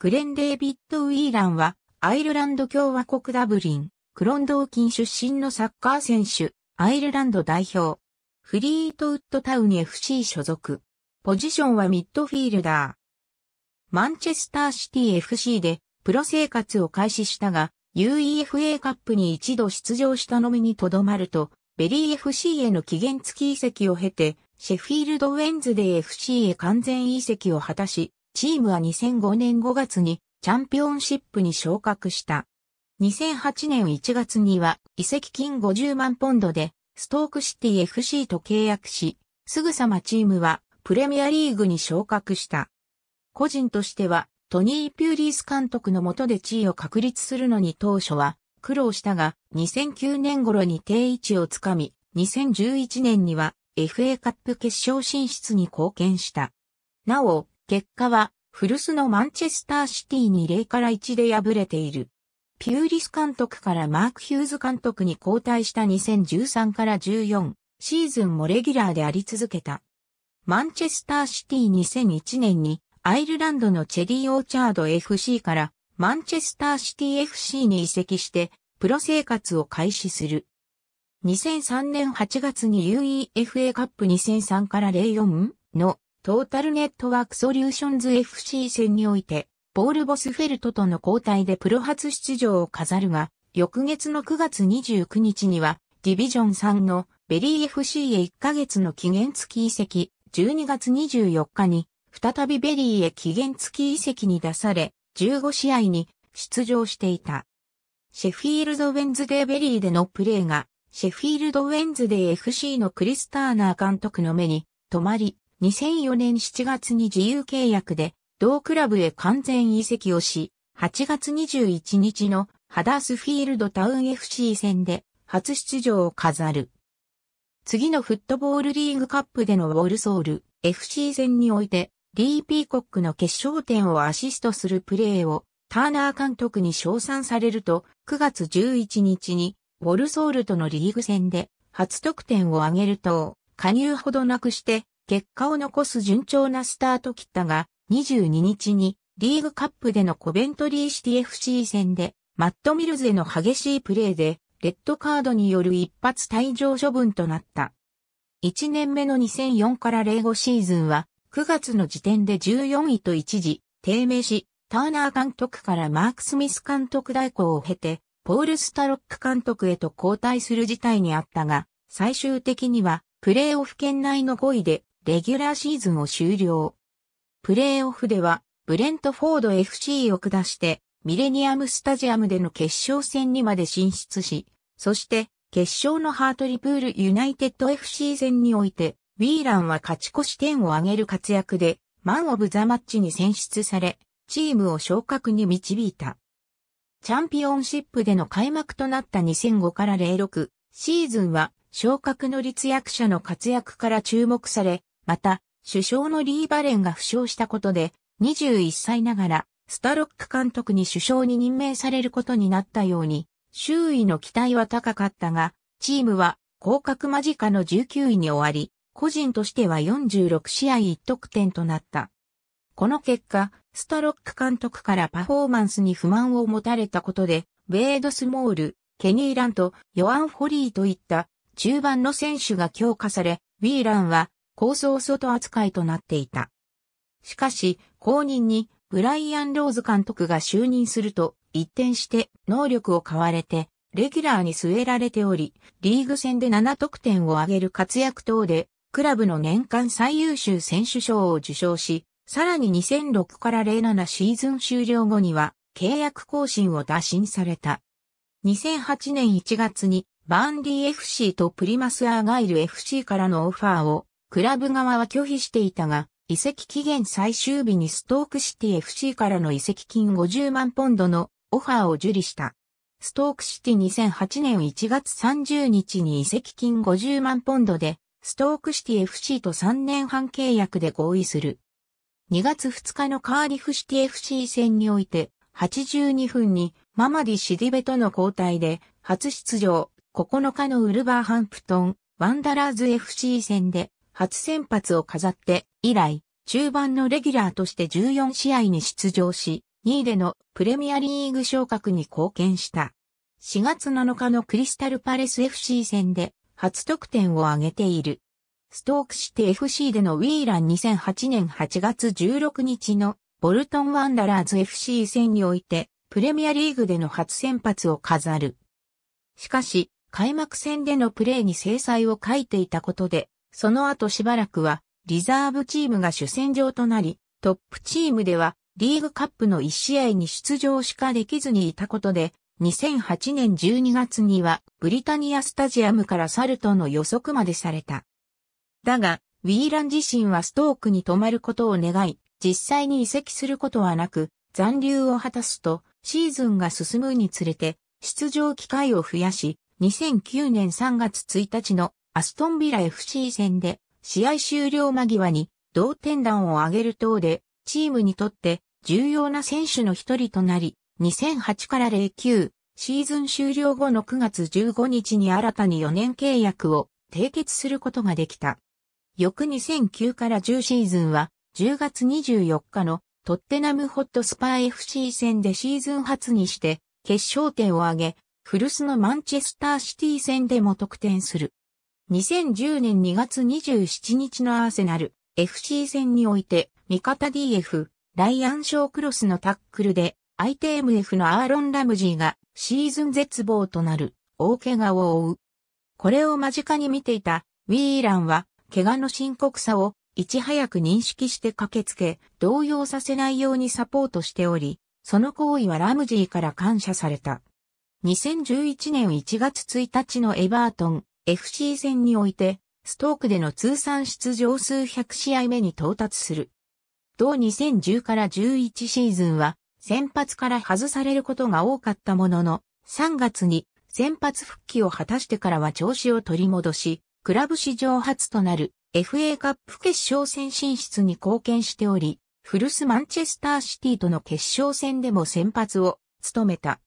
グレン・デイビッド・ウィーランは、アイルランド共和国ダブリン、クロンドーキン出身のサッカー選手、アイルランド代表。フリートウッドタウン FC 所属。ポジションはミッドフィールダー。マンチェスターシティ FC でプロ生活を開始したが、UEFA カップに一度出場したのみにとどまると、ベリー FC への期限付き移籍を経て、シェフィールドウェンズデー FC へ完全移籍を果たし、チームは2005年5月にチャンピオンシップに昇格した。2008年1月には移籍金50万ポンドでストークシティ FC と契約し、すぐさまチームはプレミアリーグに昇格した。個人としてはトニー・ピューリース監督の下で地位を確立するのに当初は苦労したが2009年頃に定位置をつかみ、2011年には FA カップ決勝進出に貢献した。なお、結果は、古巣のマンチェスターシティに0から1で敗れている。ピューリス監督からマーク・ヒューズ監督に交代した2013から14シーズンもレギュラーであり続けた。マンチェスターシティ2001年にアイルランドのチェリー・オーチャード FC からマンチェスターシティ FC に移籍してプロ生活を開始する。2003年8月に UEFA カップ2003から04のトータルネットワークソリューションズ FC 戦において、ボールボスフェルトとの交代でプロ初出場を飾るが、翌月の9月29日には、ディビジョン3のベリー FC へ1ヶ月の期限付き移籍、12月24日に、再びベリーへ期限付き移籍に出され、15試合に出場していた。シェフィールド・ウェンズデー・ベリーでのプレーが、シェフィールド・ウェンズデー FC のクリスターナー監督の目に、止まり、2004年7月に自由契約で同クラブへ完全移籍をし、8月21日のハダースフィールドタウン FC 戦で初出場を飾る。次のフットボールリーグカップでのウォルソール FC 戦において、リー・ピーコックの決勝点をアシストするプレーをターナー監督に称賛されると、9月11日にウォルソールとのリーグ戦で初得点を挙げると、加入ほどなくして結果を残す順調なスタート切ったが、22日にリーグカップでのコベントリーシティ FC 戦で、マット・ミルズへの激しいプレーで、レッドカードによる一発退場処分となった。1年目の2004から05シーズンは、9月の時点で14位と一時、低迷し、ターナー監督からマーク・スミス監督代行を経て、ポール・スタロック監督へと交代する事態にあったが、最終的には、プレーオフ圏内の5位でレギュラーシーズンを終了。プレーオフでは、ブレントフォード FC を下して、ミレニアムスタジアムでの決勝戦にまで進出し、そして、決勝のハートリプールユナイテッド FC 戦において、ウィーランは勝ち越し点を挙げる活躍で、マン・オブ・ザ・マッチに選出され、チームを昇格に導いた。チャンピオンシップでの開幕となった2005から06シーズンは昇格の立役者の活躍から注目され、また、首相のリーバレンが負傷したことで、21歳ながら、スタロック監督に首相に任命されることになったように、周囲の期待は高かったが、チームは降格間近の19位に終わり、個人としては46試合1得点となった。この結果、スタロック監督からパフォーマンスに不満を持たれたことで、ウェイド・スモール、ケニー・ランとヨアン・フォリーといった中盤の選手が強化され、ウィーランは構想外扱いとなっていた。しかし、後任にブライアン・ローズ監督が就任すると、一転して能力を買われて、レギュラーに据えられており、リーグ戦で7得点を挙げる活躍等で、クラブの年間最優秀選手賞を受賞し、さらに2006から07シーズン終了後には、契約更新を打診された。2008年1月に、バーンデー FC とプリマスアーガイル FC からのオファーをクラブ側は拒否していたが、移籍期限最終日にストークシティ FC からの移籍金50万ポンドのオファーを受理した。ストークシティ2008年1月30日に移籍金50万ポンドで、ストークシティ FC と3年半契約で合意する。2月2日のカーリフシティ FC 戦において、82分にママディ・シディベとの交代で、初出場、9日のウルバーハンプトン、ワンダラーズ FC 戦で、初先発を飾って、以来、中盤のレギュラーとして14試合に出場し、2位でのプレミアリーグ昇格に貢献した。4月7日のクリスタルパレス FC 戦で初得点を挙げている。ストークシティ FC でのウィーラン2008年8月16日のボルトンワンダラーズ FC 戦においてプレミアリーグでの初先発を飾る。しかし、開幕戦でのプレーに制裁を書いていたことでその後しばらくは、リザーブチームが主戦場となり、トップチームでは、リーグカップの1試合に出場しかできずにいたことで、2008年12月には、ブリタニアスタジアムからサルトの予測までされた。だが、ウィーラン自身はストークに泊まることを願い、実際に移籍することはなく、残留を果たすと、シーズンが進むにつれて、出場機会を増やし、2009年3月1日のアストンビラ FC 戦で試合終了間際に同点弾を挙げる等でチームにとって重要な選手の一人となり、2008から09シーズン終了後の9月15日に新たに4年契約を締結することができた。翌2009から10シーズンは10月24日のトッテナムホットスパー FC 戦でシーズン初にして決勝点を挙げ、古巣のマンチェスターシティ戦でも得点する。2010年2月27日のアーセナル FC 戦において、味方 DF、ライアン・ショークロスのタックルで、相手 MF のアーロン・ラムジーがシーズン絶望となる大怪我を負う。これを間近に見ていたウィーランは、怪我の深刻さをいち早く認識して駆けつけ、動揺させないようにサポートしており、その行為はラムジーから感謝された。2011年1月1日のエバートン FC 戦において、ストークでの通算出場数100試合目に到達する。同2010から11シーズンは、先発から外されることが多かったものの、3月に先発復帰を果たしてからは調子を取り戻し、クラブ史上初となる FA カップ決勝戦進出に貢献しており、フルスマンチェスターシティとの決勝戦でも先発を務めた。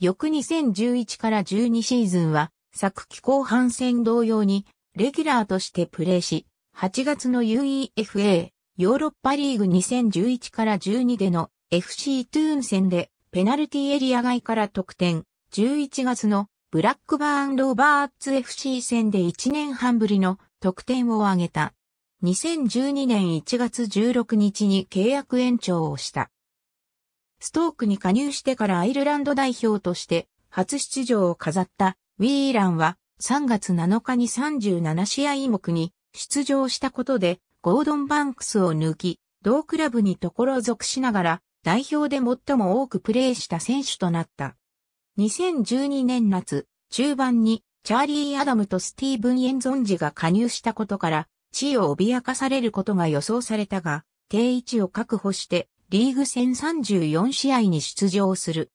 翌2011から12シーズンは昨季後半戦同様に、レギュラーとしてプレーし、8月の UEFA ヨーロッパリーグ2011から12での FC トゥーン戦でペナルティエリア外から得点、11月のブラックバーンローバーツ FC 戦で1年半ぶりの得点を挙げた。2012年1月16日に契約延長をした。ストークに加入してからアイルランド代表として初出場を飾ったウィーランは3月7日に37試合目に出場したことでゴードン・バンクスを抜き、同クラブにところ属しながら代表で最も多くプレーした選手となった。2012年夏、中盤にチャーリー・アダムとスティーブン・エンゾンジが加入したことから、地位を脅かされることが予想されたが、定位置を確保して、リーグ戦34試合に出場する。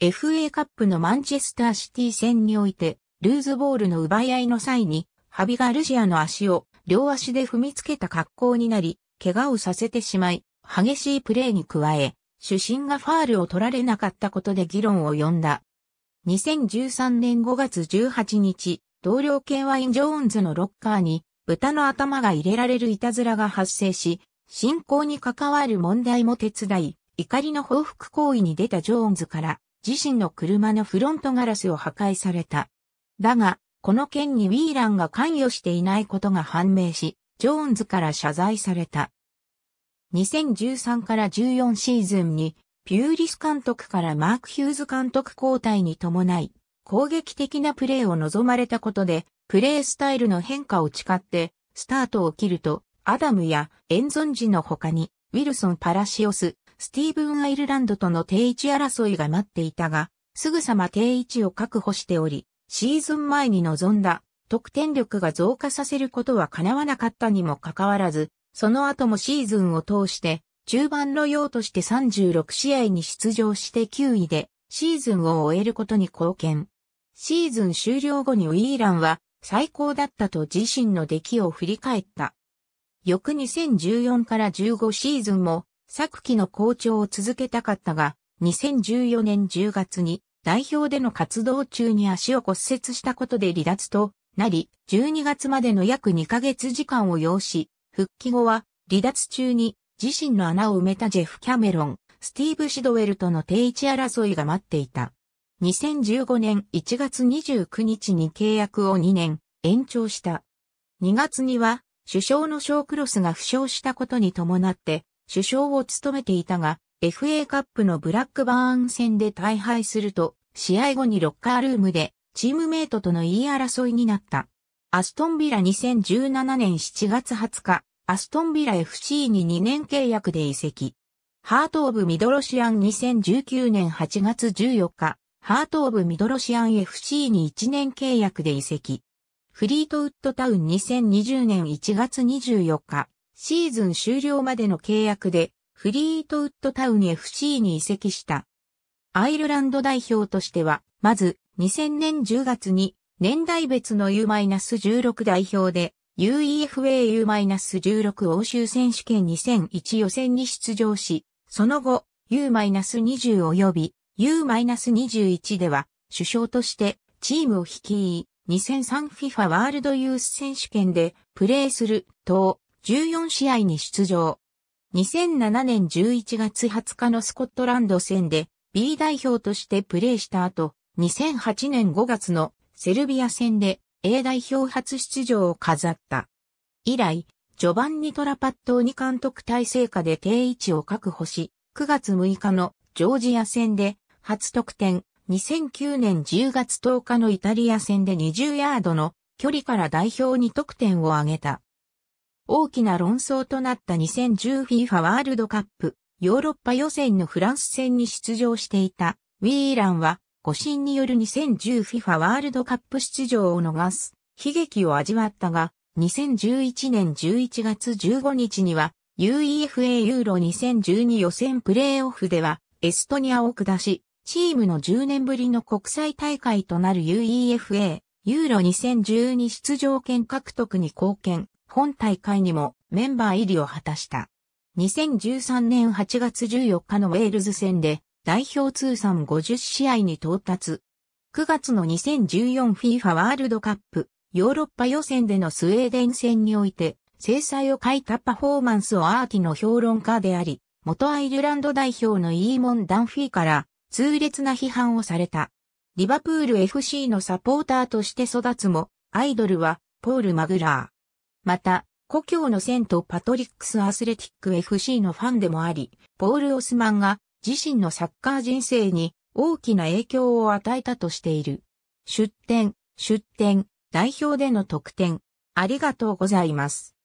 FA カップのマンチェスターシティ戦において、ルーズボールの奪い合いの際に、ハビガルシアの足を両足で踏みつけた格好になり、怪我をさせてしまい、激しいプレーに加え、主審がファールを取られなかったことで議論を呼んだ。2013年5月18日、同僚ケンワイン・ジョーンズのロッカーに、豚の頭が入れられるいたずらが発生し、信仰に関わる問題も手伝い、怒りの報復行為に出たジョーンズから、自身の車のフロントガラスを破壊された。だが、この件にウィーランが関与していないことが判明し、ジョーンズから謝罪された。2013から14シーズンに、ピューリス監督からマーク・ヒューズ監督交代に伴い、攻撃的なプレーを望まれたことで、プレースタイルの変化を誓って、スタートを切ると、アダムやエンゾンジの他に、ウィルソン・パラシオス、スティーブン・アイルランドとの定位置争いが待っていたが、すぐさま定位置を確保しており、シーズン前に臨んだ得点力が増加させることは叶わなかったにもかかわらず、その後もシーズンを通して、中盤の用として36試合に出場して9位で、シーズンを終えることに貢献。シーズン終了後にウィーランは、最高だったと自身の出来を振り返った。翌2014から15シーズンも、昨季の好調を続けたかったが、2014年10月に代表での活動中に足を骨折したことで離脱となり、12月までの約2ヶ月時間を要し、復帰後は離脱中に自身の穴を埋めたジェフ・キャメロン、スティーブ・シドウェルとの定位置争いが待っていた。2015年1月29日に契約を2年延長した。2月には首相のショークロスが負傷したことに伴って首相を務めていたが、FA カップのブラックバーン戦で大敗すると、試合後にロッカールームでチームメイトとの言い争いになった。アストンビラ2017年7月20日、アストンビラ FC に2年契約で移籍。ハート・オブ・ミドロシアン2019年8月14日、ハート・オブ・ミドロシアン FC に1年契約で移籍。フリートウッドタウン2020年1月24日、シーズン終了までの契約でフリートウッドタウン FC に移籍した。アイルランド代表としては、まず2000年10月に年代別の U-16 代表で UEFA U-16 欧州選手権2001予選に出場し、その後 U-20 及び U-21 では首相としてチームを率い、2003FIFA ワールドユース選手権でプレーする等14試合に出場。2007年11月20日のスコットランド戦で B 代表としてプレーした後、2008年5月のセルビア戦で A 代表初出場を飾った。以来、序盤にトラパットに監督体制下で定位置を確保し、9月6日のジョージア戦で初得点、2009年10月10日のイタリア戦で20ヤードの距離から代表に得点を挙げた。大きな論争となった 2010FIFA ワールドカップヨーロッパ予選のフランス戦に出場していたウィーランは誤審による 2010FIFA ワールドカップ出場を逃す悲劇を味わったが2011年11月15日には UEFA ユーロ2012予選プレーオフではエストニアを下しチームの10年ぶりの国際大会となる UEFA ユーロ2012出場権獲得に貢献。本大会にもメンバー入りを果たした。2013年8月14日のウェールズ戦で代表通算50試合に到達。9月の 2014FIFA ワールドカップヨーロッパ予選でのスウェーデン戦において制裁を欠いたパフォーマンスをアーティの評論家であり、元アイルランド代表のイーモン・ダンフィーから痛烈な批判をされた。リバプール FC のサポーターとして育つも、アイドルはポール・マグラー。また、故郷のセントパトリックスアスレティック FC のファンでもあり、ポール・オスマンが自身のサッカー人生に大きな影響を与えたとしている。出展、出展、代表での得点。ありがとうございます。